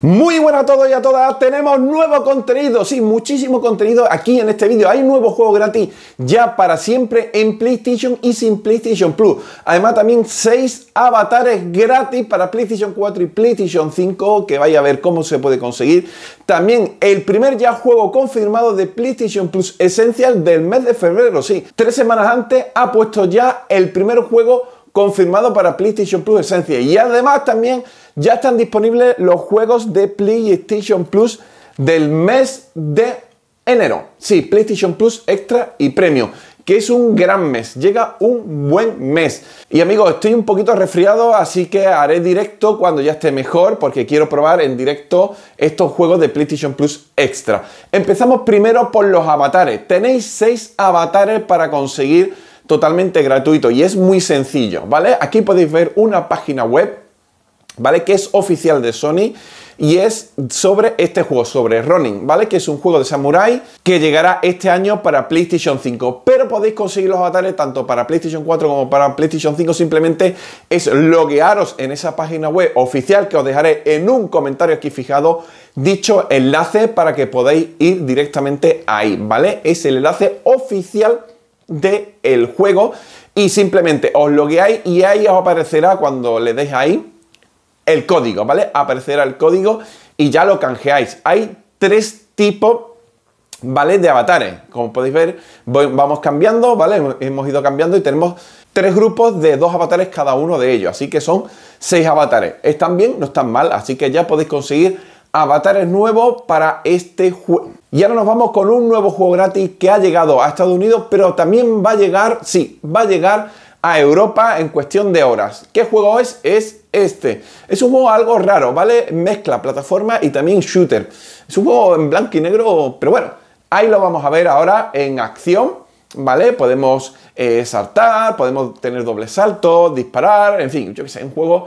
Muy buenas a todos y a todas, tenemos nuevo contenido, sí, muchísimo contenido aquí en este vídeo. Hay nuevo juego gratis ya para siempre en PlayStation y sin PlayStation Plus. Además también 6 avatares gratis para PlayStation 4 y PlayStation 5, que vaya a ver cómo se puede conseguir. También el primer ya juego confirmado de PlayStation Plus Essential del mes de febrero, sí. Tres semanas antes ha puesto ya el primer juego confirmado para PlayStation Plus Essential. Y además también ya están disponibles los juegos de PlayStation Plus del mes de enero. Sí, PlayStation Plus Extra y Premio, que es un gran mes, llega un buen mes. Y amigos, estoy un poquito resfriado, así que haré directo cuando ya esté mejor, porque quiero probar en directo estos juegos de PlayStation Plus Extra. Empezamos primero por los avatares. Tenéis seis avatares para conseguir totalmente gratuito y es muy sencillo, ¿vale? Aquí podéis ver una página web ¿vale? Que es oficial de Sony y es sobre este juego, sobre Running ¿vale? Que es un juego de samurai que llegará este año para PlayStation 5. Pero podéis conseguir los avatares tanto para PlayStation 4 como para PlayStation 5. Simplemente es loguearos en esa página web oficial que os dejaré en un comentario aquí fijado dicho enlace para que podáis ir directamente ahí, ¿vale? Es el enlace oficial del el juego y simplemente os logueáis y ahí os aparecerá cuando le deis ahí el código, ¿vale? Aparecerá el código y ya lo canjeáis. Hay tres tipos ¿vale? De avatares. Como podéis ver, vamos cambiando, ¿vale? Hemos ido cambiando y tenemos tres grupos de dos avatares cada uno de ellos. Así que son seis avatares. Están bien, no están mal, así que ya podéis conseguir avatares nuevos para este juego. Y ahora nos vamos con un nuevo juego gratis que ha llegado a Estados Unidos, pero también va a llegar, sí, va a llegar a Europa en cuestión de horas. ¿Qué juego es? Es este. Es un juego algo raro, ¿vale? Mezcla plataforma y también shooter. Es un juego en blanco y negro, pero bueno, ahí lo vamos a ver ahora en acción. ¿Vale? Podemos eh, saltar, podemos tener doble salto, disparar, en fin, yo que sé, un juego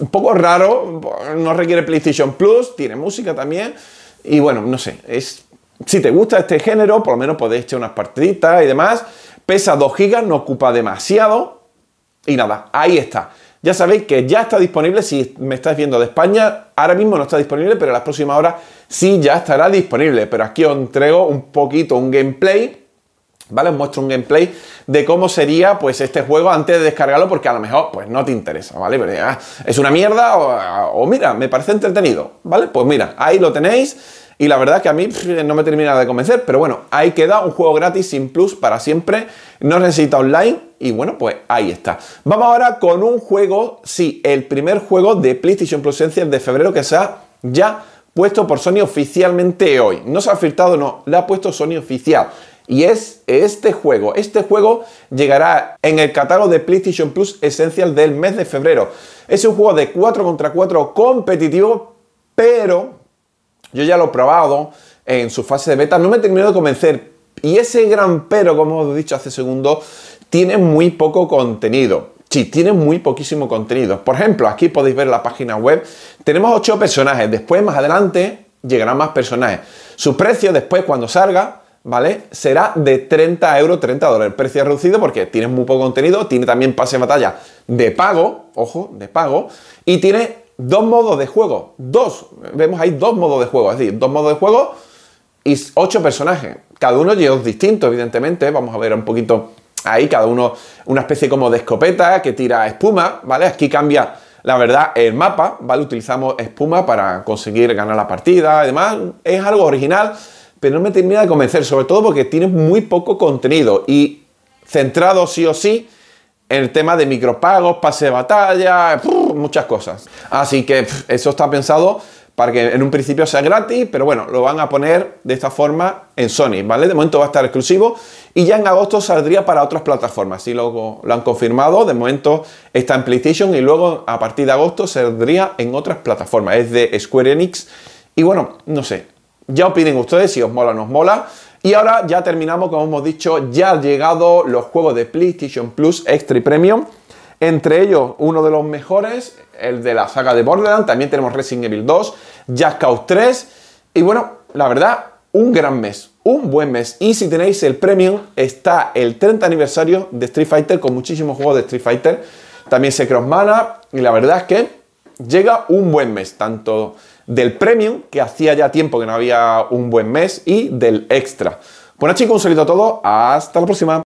un poco raro, no requiere PlayStation Plus, tiene música también, y bueno, no sé, es si te gusta este género, por lo menos podéis echar unas partiditas y demás. Pesa 2 GB, no ocupa demasiado. Y nada, ahí está. Ya sabéis que ya está disponible, si me estáis viendo de España, ahora mismo no está disponible, pero en las próximas horas sí ya estará disponible. Pero aquí os entrego un poquito un gameplay ¿Vale? Os muestro un gameplay de cómo sería pues este juego antes de descargarlo porque a lo mejor pues no te interesa, ¿vale? Ah, es una mierda o, mira, me parece entretenido, ¿vale? Pues mira, ahí lo tenéis y la verdad que a mí no me termina de convencer, pero bueno, ahí queda un juego gratis sin plus para siempre, no necesita online y bueno, pues ahí está. Vamos ahora con un juego, sí, el primer juego de PlayStation Plus Essentials de febrero que se ha ya puesto por Sony oficialmente hoy. No se ha filtrado, no, le ha puesto Sony oficial. Y es este juego. Este juego llegará en el catálogo de PlayStation Plus Essential del mes de febrero. Es un juego de 4 contra 4 competitivo, pero yo ya lo he probado en su fase de beta. No me he terminado de convencer. Y ese gran pero, como os he dicho hace segundo, tiene muy poco contenido. Sí, tiene muy poquísimo contenido. Por ejemplo, aquí podéis ver la página web. Tenemos 8 personajes. Después, más adelante, llegarán más personajes. Su precio, después, cuando salga, ¿vale? Será de 30 euros, 30 dólares. Precio reducido porque tiene muy poco contenido, tiene también pase de batalla de pago, ojo, de pago, y tiene dos modos de juego. Dos, vemos ahí dos modos de juego, es decir, dos modos de juego y ocho personajes. Cada uno lleva distinto, evidentemente. Vamos a ver un poquito ahí, cada uno una especie como de escopeta que tira espuma, ¿vale? Aquí cambia. La verdad, el mapa, ¿vale? Utilizamos espuma para conseguir ganar la partida además Es algo original pero no me termina de convencer, sobre todo porque tiene muy poco contenido y centrado sí o sí en el tema de micropagos, pase de batalla, muchas cosas. Así que eso está pensado para que en un principio sea gratis, pero bueno, lo van a poner de esta forma en Sony, ¿vale? De momento va a estar exclusivo y ya en agosto saldría para otras plataformas, si luego lo han confirmado, de momento está en PlayStation y luego a partir de agosto saldría en otras plataformas, es de Square Enix y bueno, no sé, ya opinen ustedes si os mola o no os mola. Y ahora ya terminamos, como hemos dicho, ya han llegado los juegos de PlayStation Plus Extra Premium. Entre ellos, uno de los mejores, el de la saga de Borderlands. También tenemos Resident Evil 2, Just Cause 3. Y bueno, la verdad, un gran mes, un buen mes. Y si tenéis el Premium, está el 30 aniversario de Street Fighter con muchísimos juegos de Street Fighter. También se Mana, Y la verdad es que llega un buen mes, tanto del premium, que hacía ya tiempo que no había un buen mes, y del extra. Bueno chicos, un saludo a todos, hasta la próxima.